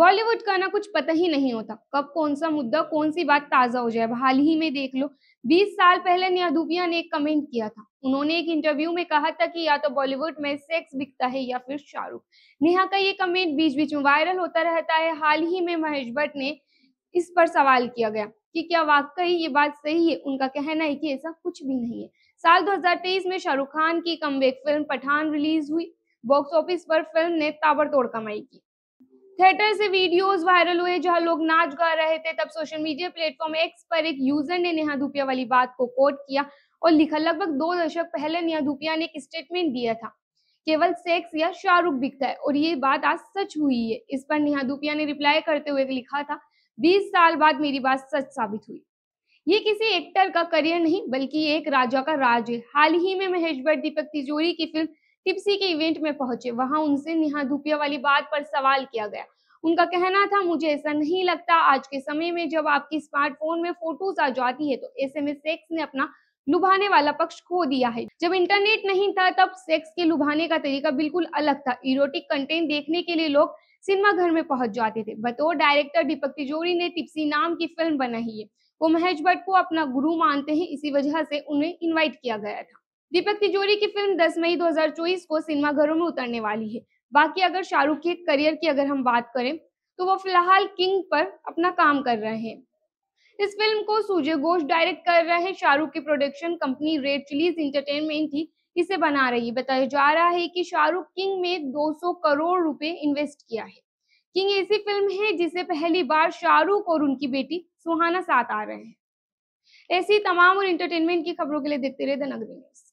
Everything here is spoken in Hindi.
बॉलीवुड का ना कुछ पता ही नहीं होता कब कौन सा मुद्दा कौन सी बात ताजा हो जाए हाल ही में देख लो 20 साल पहले नेहा ने एक कमेंट किया था उन्होंने एक इंटरव्यू में कहा था कि या तो बॉलीवुड में सेक्स बिकता है या फिर शाहरुख नेहा का ये कमेंट बीच बीच में वायरल होता रहता है हाल ही में महेश भट्ट ने इस पर सवाल किया गया कि क्या वाकई ये बात सही है उनका कहना है कि ऐसा कुछ भी नहीं है साल 2023 में शाहरुख खान की कमबैक फिल्म पठान रिलीज हुई बॉक्स ऑफिस पर फिल्म ने ताबड़तोड़ कमाई की थिएटर से वीडियोस वायरल हुए जहां लोग नाच गा रहे थे तब सोशल मीडिया प्लेटफॉर्म एक्स पर एक यूजर ने नेहा धूपिया वाली बात को कोट किया और लिखा लगभग दो दशक पहले नेहा धूपिया ने एक स्टेटमेंट दिया था केवल सेक्स या शाहरुख बिकता है और ये बात आज सच हुई है इस पर नेहा धूपिया ने रिप्लाई करते हुए लिखा था बीस साल बाद मेरी बात सच साबित हुई ये किसी एक्टर का करियर नहीं बल्कि एक राजा का राज है हाल ही में महेश भट्ट दीपक तिजोरी की फिल्म टिप्सी के इवेंट में पहुंचे वहां उनसे नेहा धुपिया वाली बात पर सवाल किया गया उनका कहना था मुझे ऐसा नहीं लगता आज के समय में जब आपकी स्मार्टफोन में फोटोज आ जाती है तो ऐसे में सेक्स ने अपना लुभाने वाला पक्ष खो दिया है जब इंटरनेट नहीं था तब सेक्स के लुभाने का तरीका बिल्कुल अलग था इरोटिक कंटेंट देखने के लिए लोग सिनेमा घर में पहुंच जाते थे बतौर डायरेक्टर दीपक तिजोरी ने टिप्सी नाम की फिल्म बनाई है वो महेश भट्ट को अपना गुरु मानते हैं इसी वजह से उन्हें इन्वाइट किया गया था दीपक तिजोरी की फिल्म 10 मई 2024 को सिनेमाघरों में उतरने वाली है बाकी अगर शाहरुख के करियर की अगर हम बात करें तो वो फिलहाल किंग पर अपना काम कर रहे हैं इस फिल्म को सूजय घोष डायरेक्ट कर रहे हैं शाहरुख की production company red chillies entertainment ही इसे बना रही है बताया जा रहा है कि शाहरुख किंग में 200 करोड़ रुपए इन्वेस्ट किया है किंग ऐसी फिल्म है जिसे पहली बार शाहरुख और उनकी बेटी सुहाना साथ आ रहे हैं ऐसी तमाम और इंटरटेनमेंट की खबरों के लिए देखते रहे द नगरी न्यूज